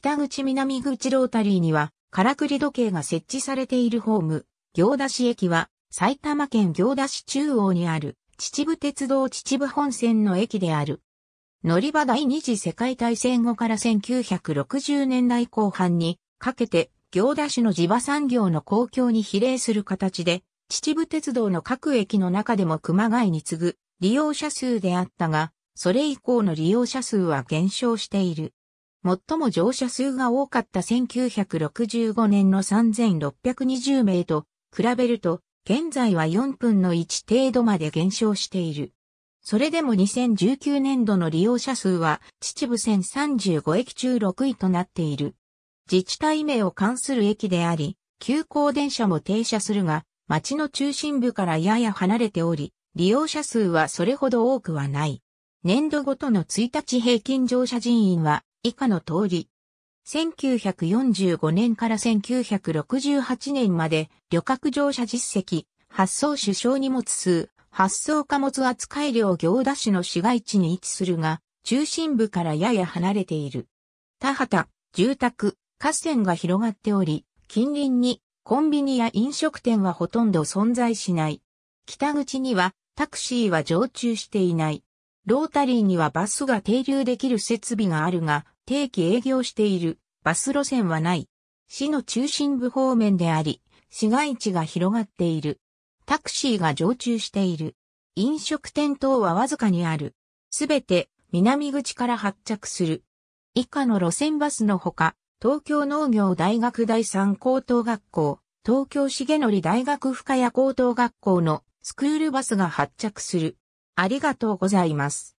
北口南口ロータリーには、からくり時計が設置されているホーム、行田市駅は、埼玉県行田市中央にある、秩父鉄道秩父本線の駅である。乗り場第二次世界大戦後から1960年代後半にかけて、行田市の地場産業の公共に比例する形で、秩父鉄道の各駅の中でも熊谷に次ぐ利用者数であったが、それ以降の利用者数は減少している。最も乗車数が多かった1965年の3620名と比べると、現在は4分の1程度まで減少している。それでも2019年度の利用者数は秩父線35駅中6位となっている。自治体名を関する駅であり、急行電車も停車するが、町の中心部からやや離れており、利用者数はそれほど多くはない。年度ごとの1日平均乗車人員は以下の通り。1945年から1968年まで旅客乗車実績、発送首相荷物数、発送貨物扱い量行田市の市街地に位置するが、中心部からやや離れている。田畑、住宅、河川が広がっており、近隣にコンビニや飲食店はほとんど存在しない。北口にはタクシーは常駐していない。ロータリーにはバスが停留できる設備があるが、定期営業しているバス路線はない。市の中心部方面であり、市街地が広がっている。タクシーが常駐している。飲食店等はわずかにある。すべて南口から発着する。以下の路線バスのほか、東京農業大学第三高等学校、東京重則大学深谷高等学校のスクールバスが発着する。ありがとうございます。